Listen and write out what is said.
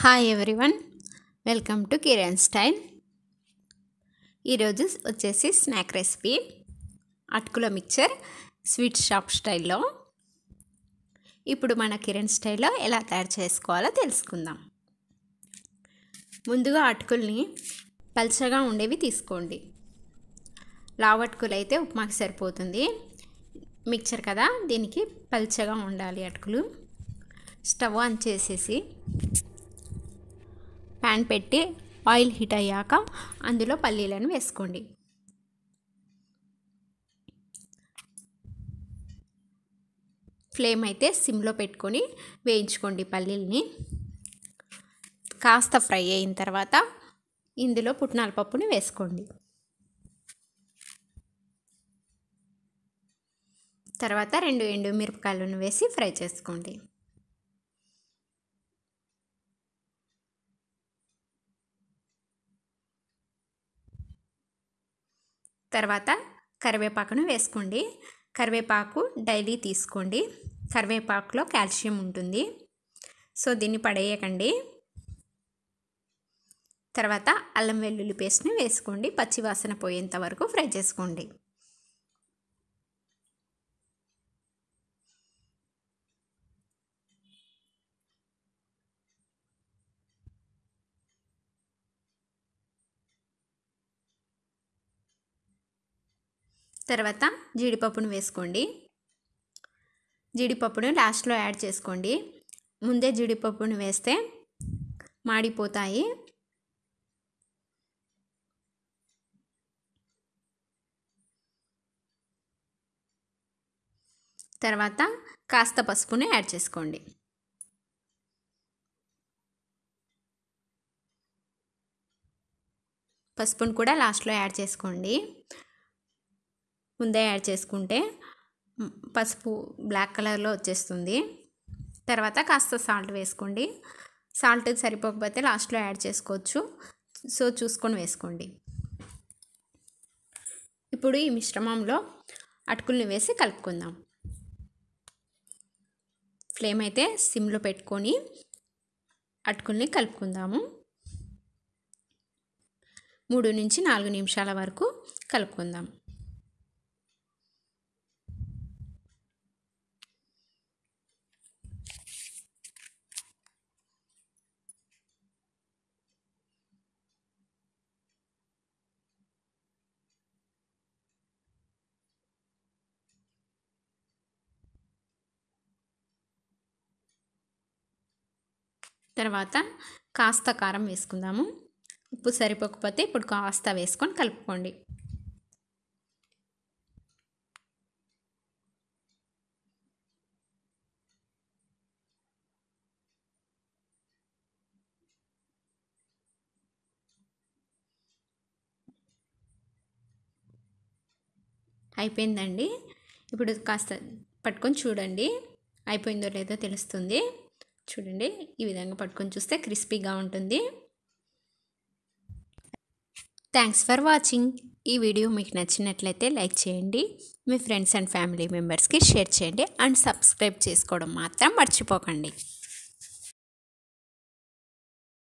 hi everyone welcome to Kiran style ఈరోజు వచ్చేసి snack recipe అటుకుల మిక్చర్ స్వీట్ షాప్ స్టైల్లో ఇప్పుడు మన కిరణ్ స్టైల్లో ఎలా తయారు చేసుకోవాలో తెలుసుకుందాం ముందుగా అటుకుల్ని పలుచగా ఉండేవి తీసుకోండి లావటుకులు అయితే ఉప్మాకి సరిపోతుంది మిక్చర్ కదా దీనికి పల్చగా ఉండాలి అటుకులు స్టవ్ ఆన్ చేసేసి ప్యాన్ పెట్టి ఆయిల్ హీట్ అయ్యాక అందులో పల్లీలను వేసుకోండి ఫ్లేమ్ అయితే సిమ్లో పెట్టుకొని వేయించుకోండి పల్లీల్ని కాస్త ఫ్రై అయిన తర్వాత ఇందులో పుట్నాల పప్పుని వేసుకోండి తర్వాత రెండు ఎండు మిరపకాయలను వేసి ఫ్రై చేసుకోండి తర్వాత కరివేపాకును వేసుకోండి కరివేపాకు డైలీ తీసుకోండి కరివేపాకులో కాల్షియం ఉంటుంది సో దీన్ని పడేయకండి తర్వాత అల్లం వెల్లుల్లి పేస్ట్ని వేసుకోండి పచ్చివాసన పోయేంత వరకు ఫ్రై చేసుకోండి తర్వాత జీడిపప్పును వేసుకోండి జీడిపప్పును లాస్ట్లో యాడ్ చేసుకోండి ముందే జీడిపప్పును వేస్తే మాడిపోతాయి తర్వాత కాస్త పసుపుని యాడ్ చేసుకోండి పసుపును కూడా లాస్ట్లో యాడ్ చేసుకోండి ముందే యాడ్ చేసుకుంటే పసుపు బ్లాక్ కలర్లో వచ్చేస్తుంది తర్వాత కాస్త సాల్ట్ వేసుకోండి సాల్ట్ సరిపోకపోతే లాస్ట్లో యాడ్ చేసుకోవచ్చు సో చూసుకొని వేసుకోండి ఇప్పుడు ఈ మిశ్రమంలో అటుకుల్ని వేసి కలుపుకుందాం ఫ్లేమ్ అయితే సిమ్లో పెట్టుకొని అటుకుల్ని కలుపుకుందాము మూడు నుంచి నాలుగు నిమిషాల వరకు కలుపుకుందాం తర్వాత కాస్త కారం వేసుకుందాము ఉప్పు సరిపోకపోతే ఇప్పుడు కాస్త వేసుకొని కలుపుకోండి అయిపోయిందండి ఇప్పుడు కాస్త పట్టుకొని చూడండి అయిపోయిందో లేదో తెలుస్తుంది చూడండి ఈ విధంగా పట్టుకొని చూస్తే క్రిస్పీగా ఉంటుంది థ్యాంక్స్ ఫర్ వాచింగ్ ఈ వీడియో మీకు నచ్చినట్లయితే లైక్ చేయండి మీ ఫ్రెండ్స్ అండ్ ఫ్యామిలీ మెంబర్స్కి షేర్ చేయండి అండ్ సబ్స్క్రైబ్ చేసుకోవడం మాత్రం మర్చిపోకండి